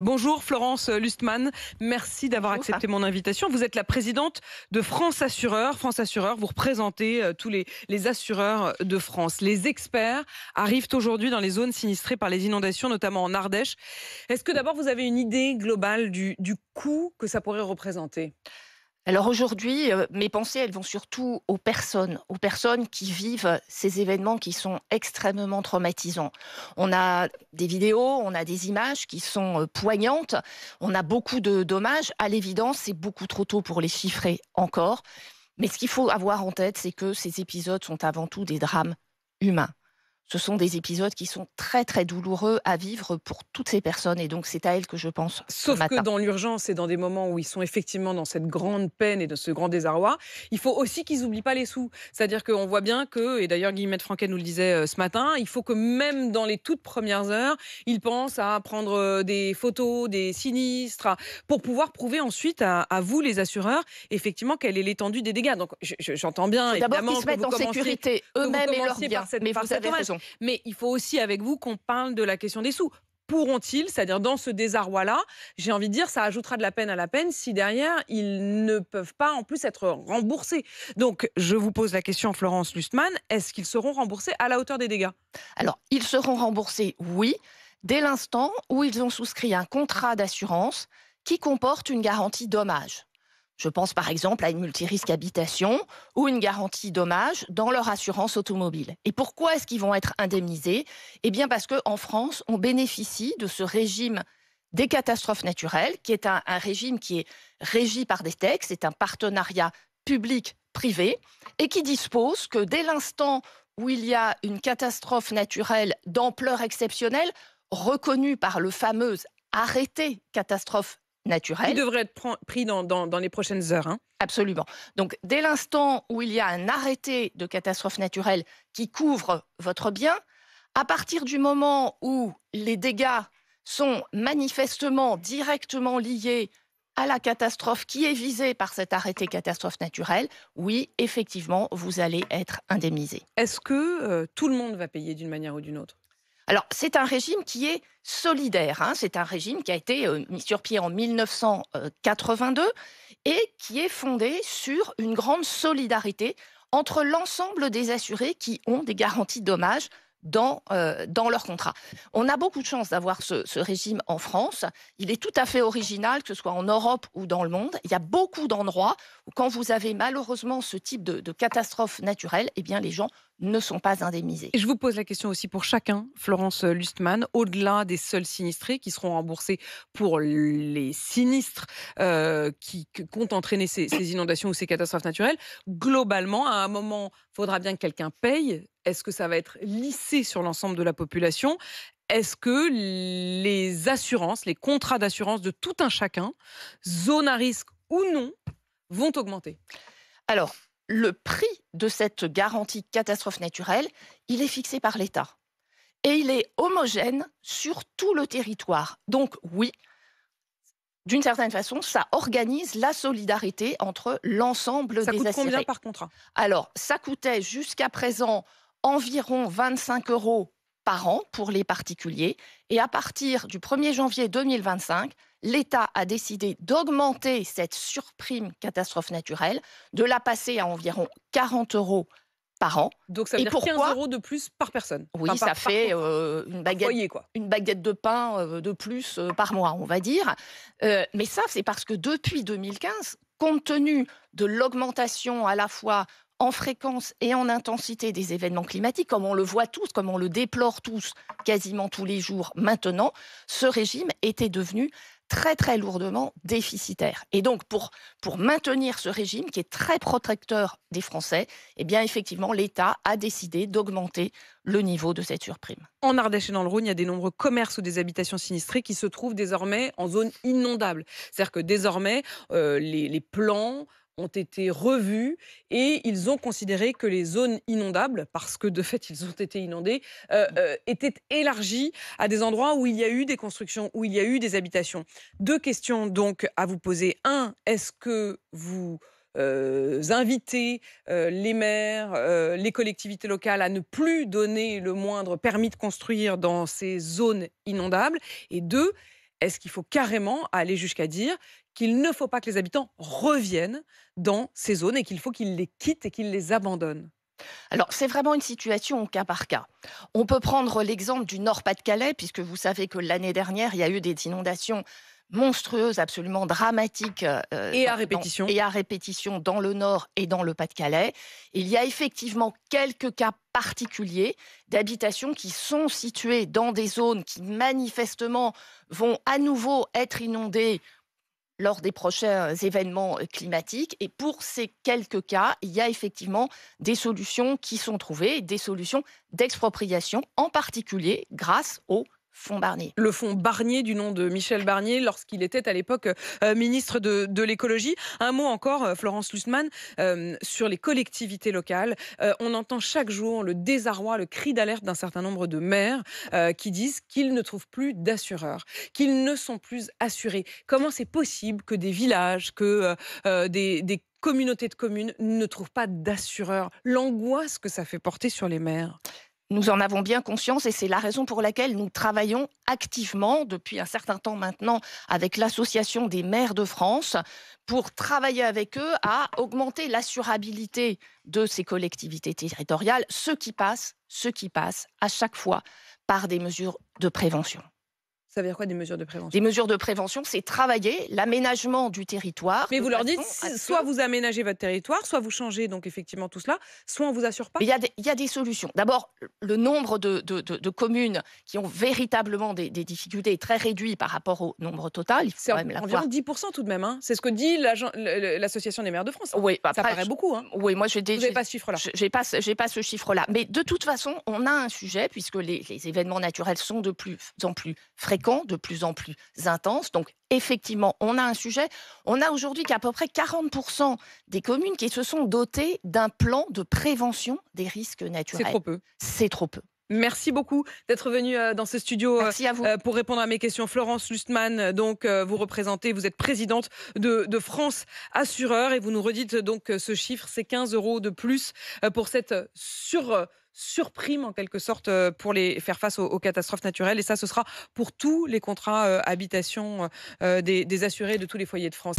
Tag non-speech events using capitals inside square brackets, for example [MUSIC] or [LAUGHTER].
Bonjour Florence Lustmann, merci d'avoir accepté mon invitation. Vous êtes la présidente de France Assureur. France Assureur, vous représentez euh, tous les, assureurs de France. Les experts arrivent aujourd'hui dans les zones sinistrées par les inondations, notamment en Ardèche. Est-ce que d'abord vous avez une idée globale du, du coût que ça pourrait représenter alors aujourd'hui, euh, mes pensées, elles vont surtout aux personnes, aux personnes qui vivent ces événements qui sont extrêmement traumatisants. On a des vidéos, on a des images qui sont euh, poignantes, on a beaucoup de dommages. À l'évidence, c'est beaucoup trop tôt pour les chiffrer encore. Mais ce qu'il faut avoir en tête, c'est que ces épisodes sont avant tout des drames humains ce sont des épisodes qui sont très très douloureux à vivre pour toutes ces personnes et donc c'est à elles que je pense. Sauf que dans l'urgence et dans des moments où ils sont effectivement dans cette grande peine et dans ce grand désarroi, il faut aussi qu'ils n'oublient pas les sous. C'est-à-dire qu'on voit bien que, et d'ailleurs Guillemette Franquet nous le disait euh, ce matin, il faut que même dans les toutes premières heures, ils pensent à prendre euh, des photos, des sinistres, pour pouvoir prouver ensuite à, vous les assureurs effectivement quelle est l'étendue des dégâts. Donc j'entends bien évidemment qu'ils se mettent en sécurité eux-mêmes et leurs biens. Mais vous avez raison. Mais il faut aussi avec vous qu'on parle de la question des sous pourront-ils, c'est-à-dire dans ce désarroi-là, j'ai envie de dire, ça ajoutera de la peine à la peine si derrière, ils ne peuvent pas en plus être remboursés. Donc, je vous pose la question, Florence Lustmann, est-ce qu'ils seront remboursés à la hauteur des dégâts Alors, ils seront remboursés, oui, dès l'instant où ils ont souscrit un contrat d'assurance qui comporte une garantie d'hommage. Je pense par exemple à une multirisque habitation ou une garantie dommage dans leur assurance automobile. Et pourquoi est-ce qu'ils vont être indemnisés Eh bien parce qu'en France, on bénéficie de ce régime des catastrophes naturelles, qui est un, régime qui est régi par des textes, c'est un partenariat public-privé, et qui dispose que dès l'instant où il y a une catastrophe naturelle d'ampleur exceptionnelle, reconnue par le fameux arrêté catastrophe naturel. devrait être pris dans, les prochaines heures. Hein. Absolument. Donc, dès l'instant où il y a un arrêté de catastrophe naturelle qui couvre votre bien, à partir du moment où les dégâts sont manifestement directement liés à la catastrophe qui est visée par cet arrêté catastrophe naturelle, oui, effectivement, vous allez être indemnisé. Est-ce que euh, tout le monde va payer d'une manière ou d'une autre alors, c'est un régime qui est solidaire. Hein. C'est un régime qui a été euh, mis sur pied en 1982 et qui est fondé sur une grande solidarité entre l'ensemble des assurés qui ont des garanties dommages dans, euh, dans leur contrat. On a beaucoup de chance d'avoir ce, régime en France. Il est tout à fait original, que ce soit en Europe ou dans le monde. Il y a beaucoup d'endroits où, quand vous avez malheureusement ce type de, catastrophe naturelle, eh bien, les gens ne sont pas indemnisés. je vous pose la question aussi pour chacun, Florence Lustmann, au-delà des seuls sinistrés qui seront remboursés pour les sinistres euh, qui, comptent entraîner ces, ces, inondations ou ces catastrophes naturelles, globalement, à un moment, il faudra bien que quelqu'un paye est-ce que ça va être lissé sur l'ensemble de la population est-ce que les assurances, les contrats d'assurance de tout un chacun, zone à risque ou non, vont augmenter Alors, le prix de cette garantie catastrophe naturelle, il est fixé par l'État. Et il est homogène sur tout le territoire. Donc oui, d'une certaine façon, ça organise la solidarité entre l'ensemble des assurés. Ça coûte combien par contrat Alors, ça coûtait jusqu'à présent environ 25 euros par an pour les particuliers. Et à partir du 1er janvier 2025, l'État a décidé d'augmenter cette surprime catastrophe naturelle, de la passer à environ 40 euros par an. Donc ça veut dire 15 euros de plus par personne. Oui, ça fait une, baguette, de pain euh, de plus euh, par mois, on va dire. Euh, mais ça, c'est parce que depuis 2015, compte tenu de l'augmentation à la fois en fréquence et en intensité des événements climatiques, comme on le voit tous, comme on le déplore tous quasiment tous les jours maintenant, ce régime était devenu très très lourdement déficitaire. Et donc pour, pour maintenir ce régime qui est très protecteur des Français, eh bien effectivement l'État a décidé d'augmenter le niveau de cette surprime. En Ardèche et dans le Rhône, il y a des nombreux commerces ou des habitations sinistrées qui se trouvent désormais en zone inondable. C'est-à-dire que désormais euh, les plans ont été revus et ils ont considéré que les zones inondables, parce que de fait ils ont [LAUGHS] été inondés, euh, mmh. euh, étaient élargies à des endroits où il y a eu des constructions, où il y a eu des habitations. Deux questions donc à vous poser. Un, est-ce que vous... Euh, invitez les maires, les collectivités locales à ne plus donner le moindre permis de construire dans ces zones inondables Et deux, est-ce qu'il faut carrément aller jusqu'à dire qu'il ne faut pas que les habitants reviennent dans ces zones et qu'il faut qu'ils les quittent et qu'ils les abandonnent alors, c'est vraiment une situation au cas par cas. On peut prendre l'exemple du Nord-Pas-de-Calais, puisque vous savez que l'année dernière, il y a eu des inondations monstrueuse, absolument dramatique. Euh, et à répétition. et à répétition dans le Nord et dans le Pas-de-Calais. Il y a effectivement quelques cas particuliers d'habitations qui sont situées dans des zones qui manifestement vont à nouveau être inondées lors des prochains événements euh, climatiques. Et pour ces quelques cas, il y a effectivement des solutions qui sont trouvées, des solutions d'expropriation, en particulier grâce au le Fonds Barnier, du nom de Michel Barnier, lorsqu'il était à l'époque euh, ministre de, l'écologie. Un mot encore, euh, Florence Lussmann, euh, sur les collectivités locales. on entend chaque jour le désarroi, le cri d'alerte d'un certain nombre de maires qui disent qu'ils ne trouvent plus d'assureurs, qu'ils ne sont plus assurés. Comment c'est possible que des villages, que des, des communautés de communes ne trouvent pas d'assureurs L'angoisse que ça fait porter sur les maires nous en avons bien conscience et c'est la raison pour laquelle nous travaillons activement depuis un certain temps maintenant avec l'Association des maires de France pour travailler avec eux à augmenter l'assurabilité de ces collectivités territoriales, ce qui passe, ce qui passe à chaque fois par des mesures de prévention. Ça veut dire quoi des mesures de prévention Des mesures de prévention, c'est travailler l'aménagement du territoire. Mais vous leur dites, soit vous aménagez votre territoire, soit vous changez donc effectivement tout cela, soit on vous assure pas. Il y, a des solutions. D'abord, le nombre de, communes qui ont véritablement des, difficultés est très réduit par rapport au nombre total. Il faut 10% tout de même. Hein. C'est ce que dit l'association des maires de France. Oui, ça paraît beaucoup. Hein. Oui, moi je n'ai pas ce chiffre-là. J'ai pas, pas ce chiffre-là. Mais de toute façon, on a un sujet puisque les événements naturels sont de plus en plus fréquents de plus en plus intense Donc effectivement, on a un sujet. On a aujourd'hui qu'à peu près 40% des communes qui se sont dotées d'un plan de prévention des risques naturels. C'est trop peu. C'est trop peu. Merci beaucoup d'être venu euh, dans ce studio euh, euh, pour répondre à mes questions. Florence Lustman, donc vous représentez, vous êtes présidente de, France Assureur et vous nous redites donc ce chiffre, c'est 15 euros de plus pour cette sur surprime en quelque sorte pour les faire face aux, catastrophes naturelles. Et ça, ce sera pour tous les contrats habitation des assurés de tous les foyers de France.